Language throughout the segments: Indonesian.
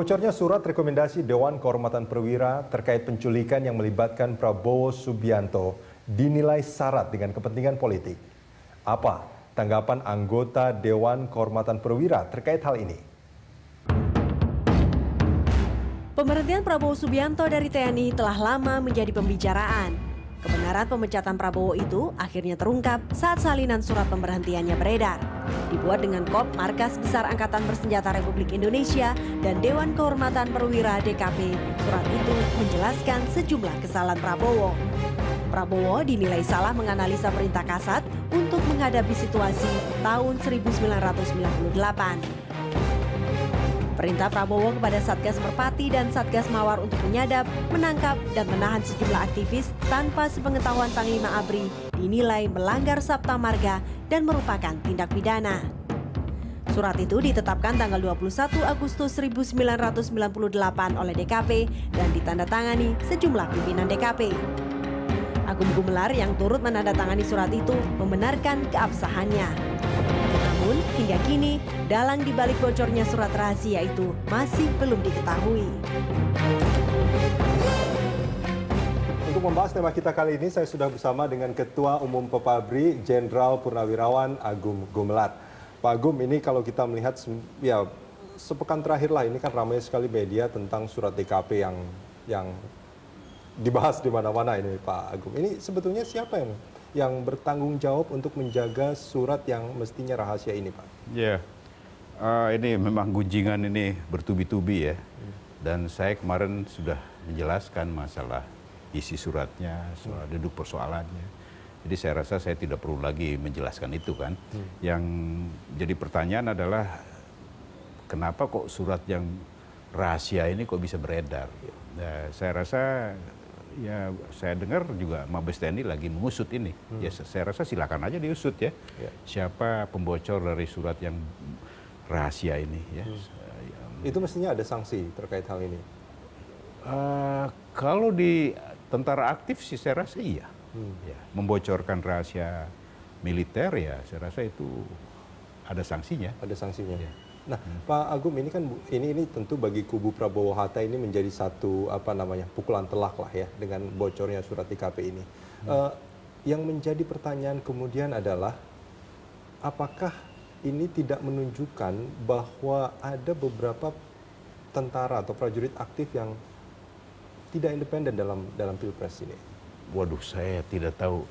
Bocornya surat rekomendasi Dewan Kehormatan Perwira terkait penculikan yang melibatkan Prabowo Subianto dinilai syarat dengan kepentingan politik. Apa tanggapan anggota Dewan Kehormatan Perwira terkait hal ini? Pemberhentian Prabowo Subianto dari TNI telah lama menjadi pembicaraan. Kebenaran pemecatan Prabowo itu akhirnya terungkap saat salinan surat pemberhentiannya beredar. Dibuat dengan KOP Markas Besar Angkatan Bersenjata Republik Indonesia dan Dewan Kehormatan Perwira DKP, surat itu menjelaskan sejumlah kesalahan Prabowo. Prabowo dinilai salah menganalisa perintah kasat untuk menghadapi situasi tahun 1998. Perintah Prabowo kepada Satgas Merpati dan Satgas Mawar untuk menyadap, menangkap, dan menahan sejumlah aktivis tanpa sepengetahuan Panglima ABRI dinilai melanggar Sabta Marga dan merupakan tindak pidana. Surat itu ditetapkan tanggal 21 Agustus 1998 oleh DKP dan ditandatangani sejumlah pimpinan DKP. Agung Gumelar yang turut menandatangani surat itu membenarkan keabsahannya. Namun, hingga kini, dalang dibalik bocornya surat rahasia itu masih belum diketahui. Untuk membahas tema kita kali ini, saya sudah bersama dengan Ketua Umum Pepabri Jenderal Purnawirawan Agum Gumelar. Pak Agum, ini kalau kita melihat ya sepekan terakhir lah ini kan ramai sekali media tentang surat DKP yang yang dibahas di mana-mana ini Pak Agum. Ini sebetulnya siapa yang yang bertanggung jawab untuk menjaga surat yang mestinya rahasia ini, Pak? Ya, yeah. uh, ini memang gunjingan ini bertubi-tubi ya. Dan saya kemarin sudah menjelaskan masalah isi suratnya, soal duduk persoalannya. Jadi saya rasa saya tidak perlu lagi menjelaskan itu kan. Hmm. Yang jadi pertanyaan adalah kenapa kok surat yang rahasia ini kok bisa beredar? Ya. Nah, saya rasa ya saya dengar juga Mabes TNI lagi mengusut ini. Hmm. Ya saya rasa silakan aja diusut ya. ya. Siapa pembocor dari surat yang rahasia ini ya. Hmm. Ya, itu mestinya ada sanksi terkait hal ini. Uh, kalau di tentara aktif sih saya rasa iya. Hmm. Ya, membocorkan rahasia militer ya saya rasa itu ada sanksinya. Ada sanksinya. Ya. Nah, hmm. Pak Agung ini kan ini ini tentu bagi kubu Prabowo Hatta ini menjadi satu apa namanya pukulan telak lah ya dengan bocornya surat TKP ini. Hmm. Uh, yang menjadi pertanyaan kemudian adalah apakah ini tidak menunjukkan bahwa ada beberapa tentara atau prajurit aktif yang tidak independen dalam dalam pilpres ini? Waduh, saya tidak tahu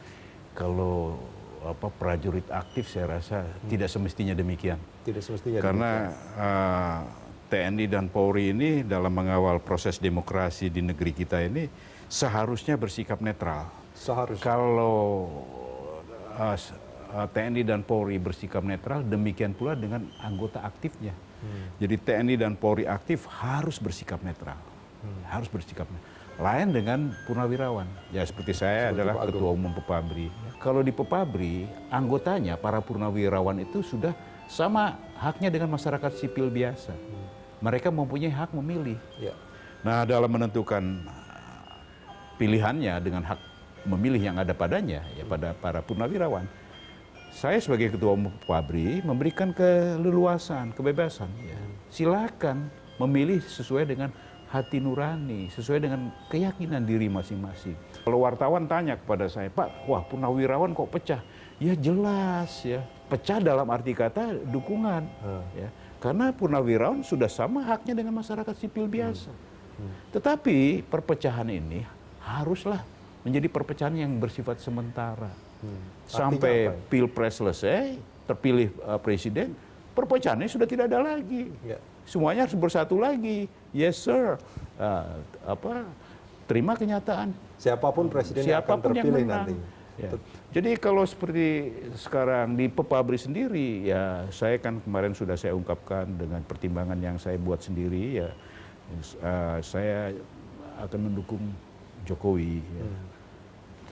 kalau apa prajurit aktif saya rasa hmm. tidak semestinya demikian tidak semestinya karena uh, eh, TNI dan Polri ini dalam mengawal proses demokrasi di negeri kita ini seharusnya bersikap netral. Seharusnya. Kalau uh, eh, eh, TNI dan Polri bersikap netral, demikian pula dengan anggota aktifnya. Hmm. Jadi TNI dan Polri aktif harus bersikap netral, hmm. harus bersikap netral. Lain dengan purnawirawan. Ya seperti saya seperti adalah Ketua Umum Pepabri. Kalau di Pepabri, anggotanya para purnawirawan itu sudah sama haknya dengan masyarakat sipil biasa. Mereka mempunyai hak memilih. Ya. Nah, dalam menentukan uh, pilihannya dengan hak memilih yang ada padanya, ya pada para purnawirawan, saya sebagai ketua umum Pabri memberikan keleluasan, kebebasan. Ya. Silakan memilih sesuai dengan hati nurani, sesuai dengan keyakinan diri masing-masing. Kalau wartawan tanya kepada saya, Pak, wah Purnawirawan kok pecah? Ya jelas ya, pecah dalam arti kata dukungan hmm. ya karena purnawirawan sudah sama haknya dengan masyarakat sipil biasa hmm. Hmm. tetapi perpecahan ini haruslah menjadi perpecahan yang bersifat sementara hmm. sampai apa? pilpres selesai terpilih uh, presiden perpecahannya sudah tidak ada lagi ya. semuanya harus bersatu lagi yes sir uh, apa terima kenyataan siapapun presiden siapapun yang akan terpilih yang menang. Ya. Jadi kalau seperti sekarang di Pepabri sendiri, ya saya kan kemarin sudah saya ungkapkan dengan pertimbangan yang saya buat sendiri, ya uh, saya akan mendukung Jokowi. Ya. Hmm.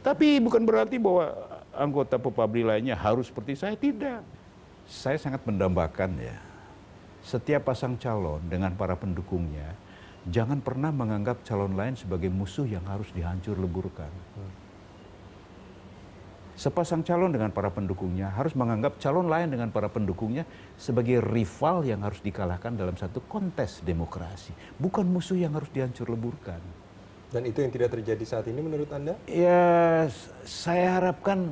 Tapi bukan berarti bahwa anggota Pepabri lainnya harus seperti saya, tidak. Saya sangat mendambakan ya, setiap pasang calon dengan para pendukungnya, jangan pernah menganggap calon lain sebagai musuh yang harus dihancur leburkan. Hmm Sepasang calon dengan para pendukungnya harus menganggap calon lain dengan para pendukungnya sebagai rival yang harus dikalahkan dalam satu kontes demokrasi, bukan musuh yang harus dihancur leburkan. Dan itu yang tidak terjadi saat ini menurut Anda? Ya, saya harapkan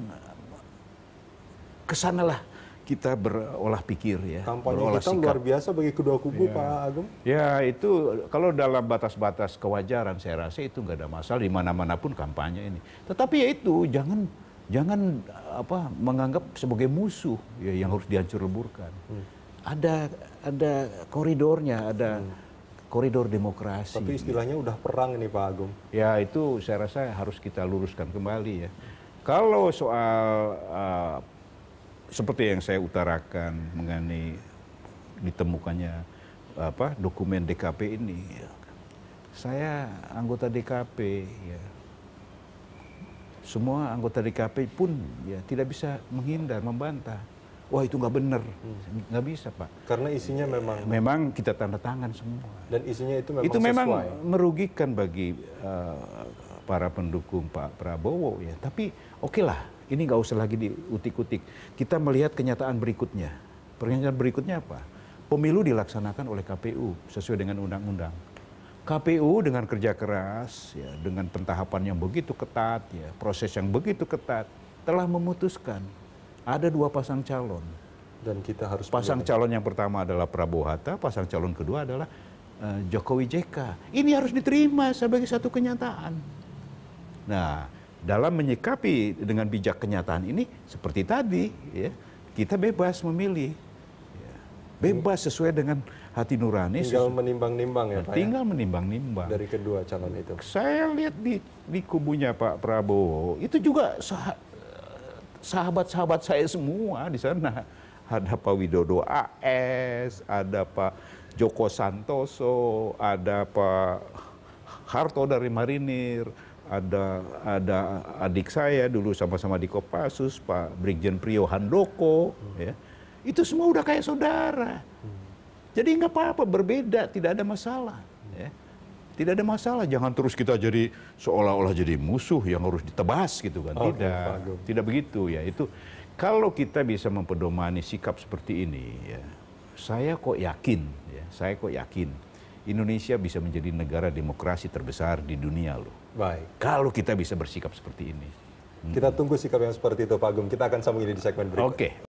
kesanalah kita berolah pikir ya. Kampanye kita sikap. luar biasa bagi kedua kubu ya. Pak Agung. Ya itu kalau dalam batas-batas kewajaran saya rasa itu nggak ada masalah di mana-mana pun kampanye ini. Tetapi ya itu jangan jangan apa menganggap sebagai musuh ya, yang harus dihancur leburkan. Hmm. Ada ada koridornya, ada hmm. koridor demokrasi. Tapi istilahnya udah perang ini Pak Agung. Ya itu saya rasa harus kita luruskan kembali ya. Kalau soal uh, seperti yang saya utarakan mengenai ditemukannya apa dokumen DKP ini, ya. saya anggota DKP ya semua anggota DKP pun ya tidak bisa menghindar, membantah. Wah itu nggak benar, hmm. nggak bisa pak. Karena isinya memang memang kita tanda tangan semua. Dan isinya itu memang itu memang merugikan bagi uh, para pendukung Pak Prabowo ya. Tapi oke okay lah, ini nggak usah lagi diutik-utik. Kita melihat kenyataan berikutnya. Pernyataan berikutnya apa? Pemilu dilaksanakan oleh KPU sesuai dengan undang-undang. KPU dengan kerja keras, ya, dengan pentahapan yang begitu ketat, ya, proses yang begitu ketat, telah memutuskan ada dua pasang calon. Dan kita harus pasang pilih. calon yang pertama adalah Prabowo Hatta, pasang calon kedua adalah uh, Jokowi JK. Ini harus diterima sebagai satu kenyataan. Nah, dalam menyikapi dengan bijak kenyataan ini seperti tadi, ya, kita bebas memilih bebas sesuai dengan hati nurani. Tinggal menimbang-nimbang ya, Pak. Ya? Tinggal menimbang-nimbang. Dari kedua calon itu. Saya lihat di di kubunya Pak Prabowo itu juga sahabat-sahabat saya semua di sana. Ada Pak Widodo AS, ada Pak Joko Santoso, ada Pak Harto dari Marinir, ada ada adik saya dulu sama-sama di Kopassus Pak Brigjen Prio Handoko hmm. ya itu semua udah kayak saudara. Jadi nggak apa-apa, berbeda, tidak ada masalah. Ya. Tidak ada masalah, jangan terus kita jadi seolah-olah jadi musuh yang harus ditebas gitu kan. Oh, tidak, tidak begitu ya. Itu kalau kita bisa mempedomani sikap seperti ini, ya, saya kok yakin, ya, saya kok yakin Indonesia bisa menjadi negara demokrasi terbesar di dunia loh. Baik. Kalau kita bisa bersikap seperti ini. Kita hmm. tunggu sikap yang seperti itu Pak Agung. Kita akan sambung ini di segmen berikutnya. Oke. Okay.